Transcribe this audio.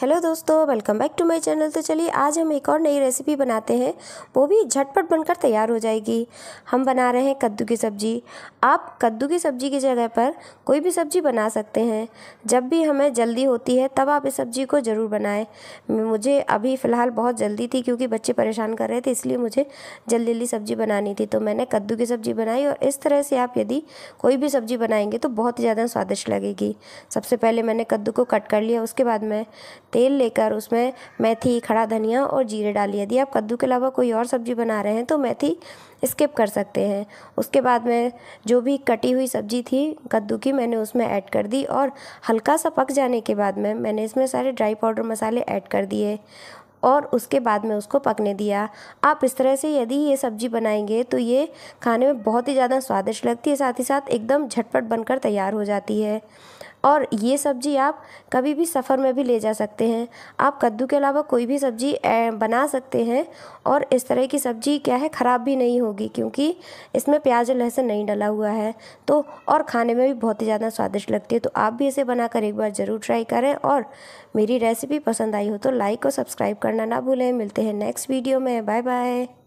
hello दोस्तों welcome back to my channel तो चलिए आज हम एक और नई रेसिपी बनाते हैं वो भी झटपट बनकर तैयार हो जाएगी हम बना रहे हैं कद्दू की सब्ज़ी आप कद्दू की सब्ज़ी की जगह पर कोई भी सब्ज़ी बना सकते हैं जब भी हमें जल्दी होती है तब आप इस सब्ज़ी को ज़रूर बनाएं मुझे अभी फ़िलहाल बहुत जल्दी थी क्योंकि बच्चे परेशान कर रहे थे इसलिए मुझे जल्दी जल्दी सब्ज़ी बनानी थी तो मैंने कद्दू की सब्ज़ी बनाई और इस तरह से आप यदि कोई भी सब्ज़ी बनाएंगे तो बहुत ज़्यादा स्वादिष्ट लगेगी सबसे पहले मैंने कद्दू को कट कर लिया उसके बाद मैं तेल लेकर उसमें मेथी खड़ा धनिया और जीरे डालिए यदि आप कद्दू के अलावा कोई और सब्जी बना रहे हैं तो मेथी स्किप कर सकते हैं उसके बाद में जो भी कटी हुई सब्जी थी कद्दू की मैंने उसमें ऐड कर दी और हल्का सा पक जाने के बाद में मैंने इसमें सारे ड्राई पाउडर मसाले ऐड कर दिए और उसके बाद में उसको पकने दिया आप इस तरह से यदि ये सब्जी बनाएंगे तो ये खाने में बहुत ही ज़्यादा स्वादिष्ट लगती है साथ ही साथ एकदम झटपट बनकर तैयार हो जाती है और ये सब्ज़ी आप कभी भी सफ़र में भी ले जा सकते हैं आप कद्दू के अलावा कोई भी सब्ज़ी बना सकते हैं और इस तरह की सब्ज़ी क्या है ख़राब भी नहीं होगी क्योंकि इसमें प्याज और लहसुन नहीं डला हुआ है तो और खाने में भी बहुत ही ज़्यादा स्वादिष्ट लगती है तो आप भी इसे बनाकर एक बार ज़रूर ट्राई करें और मेरी रेसिपी पसंद आई हो तो लाइक और सब्सक्राइब करना ना भूलें मिलते हैं नेक्स्ट वीडियो में बाय बाय